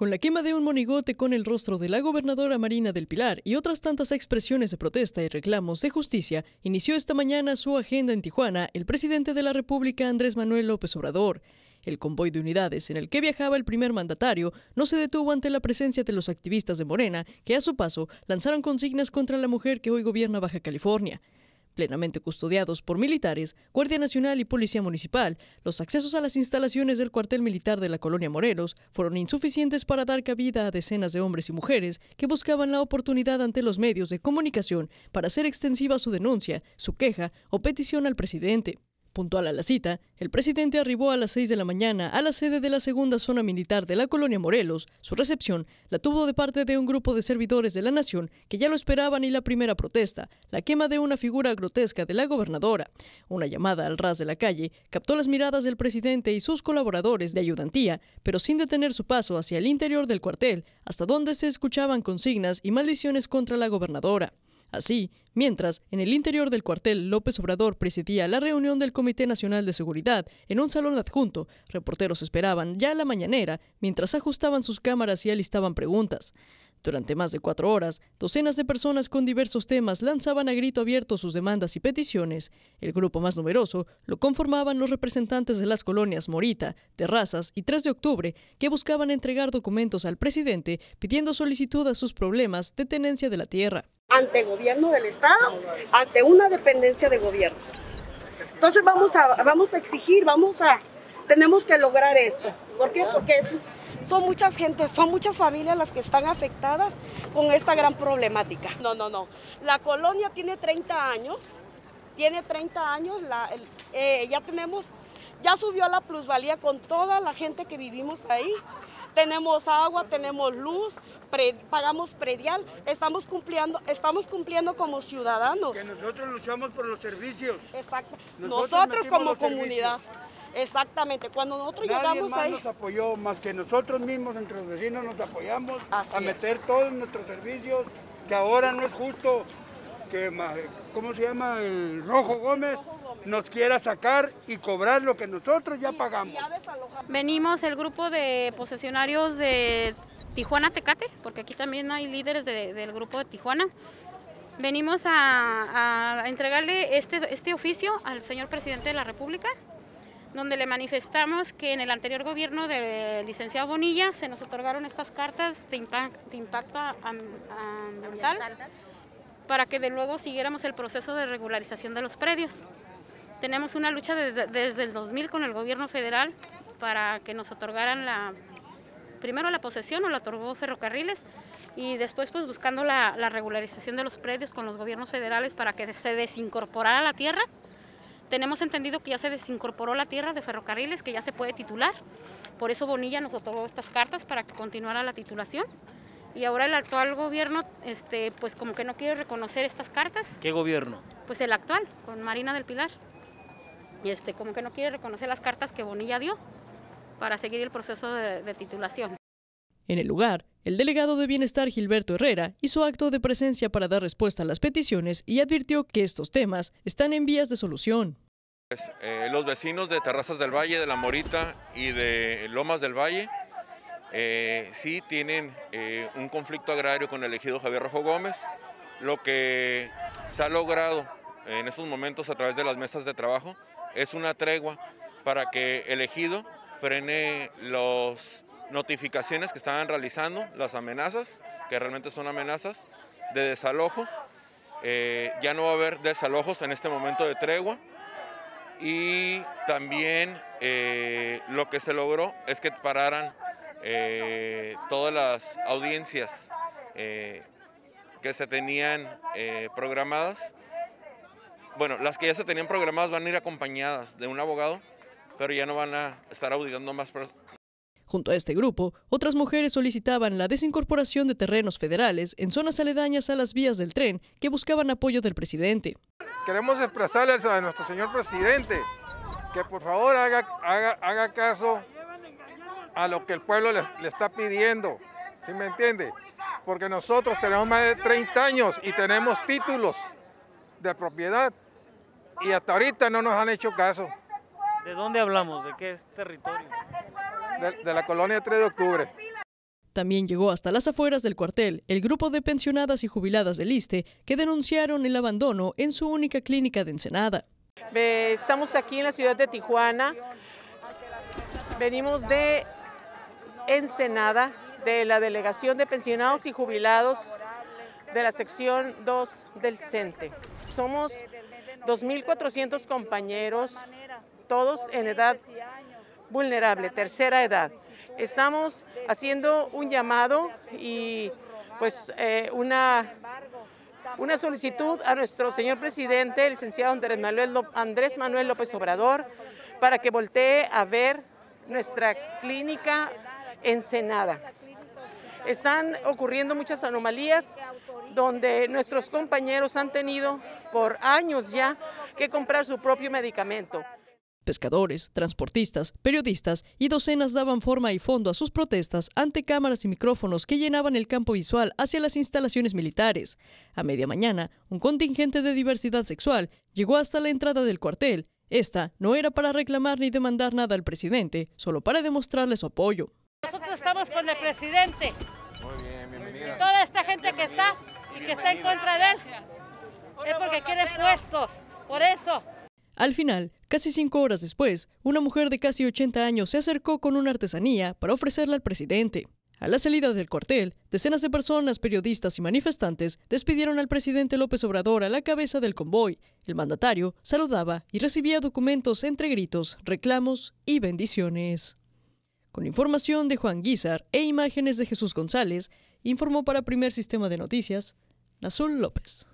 Con la quema de un monigote con el rostro de la gobernadora Marina del Pilar y otras tantas expresiones de protesta y reclamos de justicia, inició esta mañana su agenda en Tijuana el presidente de la República Andrés Manuel López Obrador. El convoy de unidades en el que viajaba el primer mandatario no se detuvo ante la presencia de los activistas de Morena, que a su paso lanzaron consignas contra la mujer que hoy gobierna Baja California plenamente custodiados por militares, Guardia Nacional y Policía Municipal, los accesos a las instalaciones del cuartel militar de la colonia Morelos fueron insuficientes para dar cabida a decenas de hombres y mujeres que buscaban la oportunidad ante los medios de comunicación para hacer extensiva su denuncia, su queja o petición al presidente. Puntual a la cita, el presidente arribó a las 6 de la mañana a la sede de la segunda zona militar de la colonia Morelos. Su recepción la tuvo de parte de un grupo de servidores de la nación que ya lo esperaban y la primera protesta, la quema de una figura grotesca de la gobernadora. Una llamada al ras de la calle captó las miradas del presidente y sus colaboradores de ayudantía, pero sin detener su paso hacia el interior del cuartel, hasta donde se escuchaban consignas y maldiciones contra la gobernadora. Así, mientras en el interior del cuartel López Obrador presidía la reunión del Comité Nacional de Seguridad en un salón adjunto, reporteros esperaban ya a la mañanera mientras ajustaban sus cámaras y alistaban preguntas. Durante más de cuatro horas, docenas de personas con diversos temas lanzaban a grito abierto sus demandas y peticiones. El grupo más numeroso lo conformaban los representantes de las colonias Morita, Terrazas y 3 de Octubre, que buscaban entregar documentos al presidente pidiendo solicitud a sus problemas de tenencia de la tierra ante gobierno del Estado, ante una dependencia de gobierno. Entonces vamos a, vamos a exigir, vamos a, tenemos que lograr esto. ¿Por qué? Porque son muchas gentes, son muchas familias las que están afectadas con esta gran problemática. No, no, no. La colonia tiene 30 años, tiene 30 años, eh, ya tenemos, ya subió la plusvalía con toda la gente que vivimos ahí. Tenemos agua, tenemos luz, pagamos predial, estamos cumpliendo, estamos cumpliendo como ciudadanos. Que nosotros luchamos por los servicios. Exacto. Nosotros, como comunidad. Exactamente, cuando nosotros Nadie llegamos más nos apoyó más que nosotros mismos, entre los vecinos, nos apoyamos a meter todos nuestros servicios, que ahora no es justo que, ¿cómo se llama? El Rojo Gómez nos quiera sacar y cobrar lo que nosotros ya pagamos. Venimos el grupo de posesionarios de Tijuana Tecate, porque aquí también hay líderes del grupo de Tijuana. Venimos a, entregarle este, este, oficio al señor presidente de la República, donde le manifestamos que en el anterior gobierno del licenciado Bonilla se nos otorgaron estas cartas de impacto ambiental para que de luego siguiéramos el proceso de regularización de los predios. Tenemos una lucha desde el 2000 con el gobierno federal para que nos otorgaran la, primero la posesión, o la otorgó Ferrocarriles, y después pues buscando la, regularización de los predios con los gobiernos federales para que se desincorporara la tierra. Tenemos entendido que ya se desincorporó la tierra de Ferrocarriles, que ya se puede titular, por eso Bonilla nos otorgó estas cartas para que continuara la titulación. Y ahora el actual gobierno, este, pues como que no quiere reconocer estas cartas. ¿Qué gobierno? Pues el actual, con Marina del Pilar y este, como que no quiere reconocer las cartas que Bonilla dio para seguir el proceso de, titulación. En el lugar, el delegado de Bienestar Gilberto Herrera hizo acto de presencia para dar respuesta a las peticiones y advirtió que estos temas están en vías de solución. Eh, los vecinos de Terrazas del Valle, de La Morita y de Lomas del Valle eh, sí tienen eh, un conflicto agrario con el elegido Javier Rojo Gómez. Lo que se ha logrado en estos momentos a través de las mesas de trabajo es una tregua para que el ejido frene las notificaciones que estaban realizando, las amenazas, que realmente son amenazas de desalojo. Eh, ya no va a haber desalojos en este momento de tregua. Y también eh, lo que se logró es que pararan eh, todas las audiencias que se tenían programadas bueno, las que ya se tenían programadas van a ir acompañadas de un abogado, pero ya no van a estar auditando más personas. Junto a este grupo, otras mujeres solicitaban la desincorporación de terrenos federales en zonas aledañas a las vías del tren que buscaban apoyo del presidente. Queremos expresarles a nuestro señor presidente que por favor haga, haga, caso a lo que el pueblo le, le está pidiendo, ¿sí me entiende? Porque nosotros tenemos más de 30 años y tenemos títulos de propiedad y hasta ahorita no nos han hecho caso. ¿De dónde hablamos? ¿De qué es territorio? De, la colonia 3 de octubre. También llegó hasta las afueras del cuartel el grupo de pensionadas y jubiladas del ISTE que denunciaron el abandono en su única clínica de Ensenada. Estamos aquí en la ciudad de Tijuana, venimos de Ensenada, de la Delegación de Pensionados y Jubilados de la sección 2 del CENTE. Somos 2.400 compañeros, todos en edad vulnerable, tercera edad. Estamos haciendo un llamado y pues eh, una, una solicitud a nuestro señor presidente, el licenciado Andrés Manuel, Andrés Manuel López Obrador, para que voltee a ver nuestra clínica Ensenada están ocurriendo muchas anomalías donde nuestros compañeros han tenido por años ya que comprar su propio medicamento. Pescadores, transportistas, periodistas y docenas daban forma y fondo a sus protestas ante cámaras y micrófonos que llenaban el campo visual hacia las instalaciones militares. A media mañana, un contingente de diversidad sexual llegó hasta la entrada del cuartel. Esta no era para reclamar ni demandar nada al presidente, solo para demostrarle su apoyo. Nosotros estamos con el presidente, si toda esta gente que está y que está en contra de él es porque quiere puestos, por eso. Al final, casi cinco horas después, una mujer de casi 80 años se acercó con una artesanía para ofrecerla al presidente. A la salida del cuartel, decenas de personas, periodistas y manifestantes despidieron al presidente López Obrador a la cabeza del convoy. El mandatario saludaba y recibía documentos entre gritos, reclamos y bendiciones. Con información de Juan Guizar e imágenes de Jesús González, informó para Primer Sistema de Noticias, Nazul López.